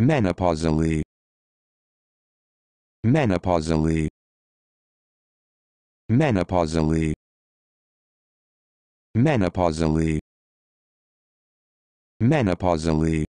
menopausally menopausally menopausally menopausally menopausally